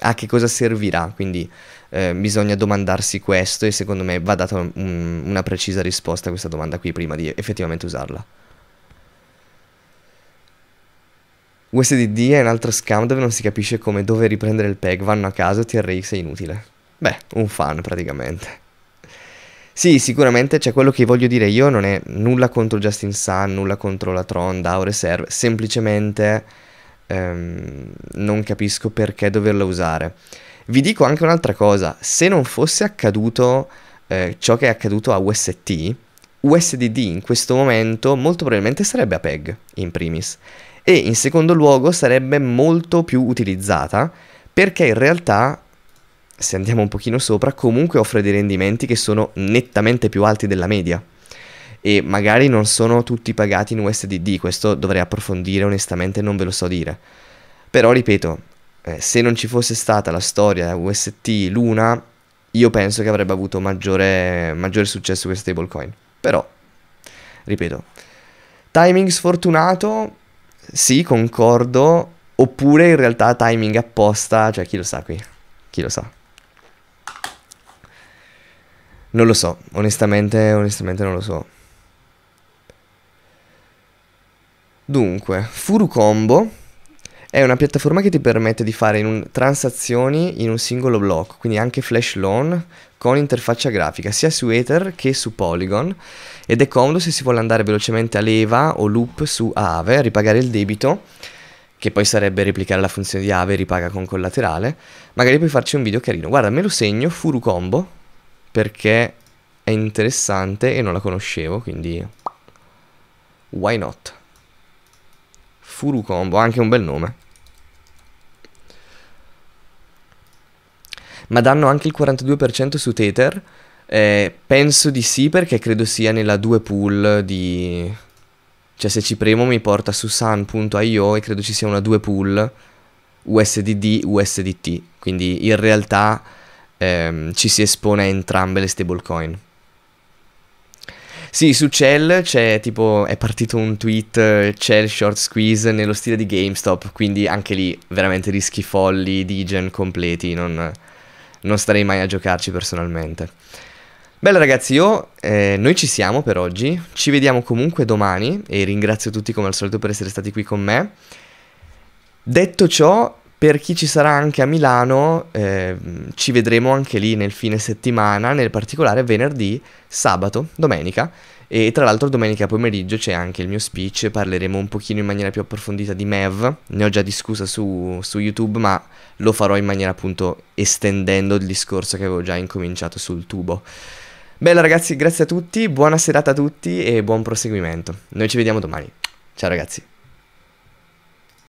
A che cosa servirà? Quindi eh, bisogna domandarsi questo e secondo me va data un, una precisa risposta a questa domanda qui prima di effettivamente usarla. USDD è un altro scam dove non si capisce come dove riprendere il peg, vanno a caso, TRX è inutile. Beh, un fan praticamente. Sì, sicuramente, cioè quello che voglio dire io non è nulla contro Justin Sun, nulla contro la Tron, Daure, Serve, semplicemente ehm, non capisco perché doverla usare. Vi dico anche un'altra cosa, se non fosse accaduto eh, ciò che è accaduto a UST, USDD in questo momento molto probabilmente sarebbe a PEG in primis e in secondo luogo sarebbe molto più utilizzata perché in realtà se andiamo un pochino sopra, comunque offre dei rendimenti che sono nettamente più alti della media. E magari non sono tutti pagati in USDD, questo dovrei approfondire, onestamente non ve lo so dire. Però ripeto, eh, se non ci fosse stata la storia UST Luna, io penso che avrebbe avuto maggiore, maggiore successo questa stablecoin. Però, ripeto, timing sfortunato, sì, concordo, oppure in realtà timing apposta, cioè chi lo sa qui, chi lo sa. Non lo so, onestamente, onestamente non lo so. Dunque, Furucombo è una piattaforma che ti permette di fare in un, transazioni in un singolo blocco, quindi anche flash loan con interfaccia grafica, sia su Ether che su Polygon, ed è comodo se si vuole andare velocemente a leva o loop su Aave, ripagare il debito, che poi sarebbe replicare la funzione di Aave ripaga con collaterale, magari puoi farci un video carino. Guarda, me lo segno, Furucombo, perché è interessante e non la conoscevo, quindi why not? Furu Combo, anche un bel nome. Ma danno anche il 42% su Tether? Eh, penso di sì perché credo sia nella 2 pool di... Cioè se ci premo mi porta su sun.io e credo ci sia una 2 pool USDD, USDT. Quindi in realtà ehm, ci si espone a entrambe le stablecoin. Sì, su Cell c'è tipo, è partito un tweet Cell Short Squeeze nello stile di GameStop, quindi anche lì veramente rischi folli, degen completi, non, non starei mai a giocarci personalmente. Bella ragazzi, io, eh, noi ci siamo per oggi, ci vediamo comunque domani e ringrazio tutti come al solito per essere stati qui con me. Detto ciò, per chi ci sarà anche a Milano, eh, ci vedremo anche lì nel fine settimana, nel particolare venerdì, sabato, domenica. E tra l'altro domenica pomeriggio c'è anche il mio speech, parleremo un pochino in maniera più approfondita di MEV, ne ho già discussa su, su YouTube, ma lo farò in maniera appunto estendendo il discorso che avevo già incominciato sul tubo. Bella ragazzi, grazie a tutti, buona serata a tutti e buon proseguimento. Noi ci vediamo domani. Ciao ragazzi.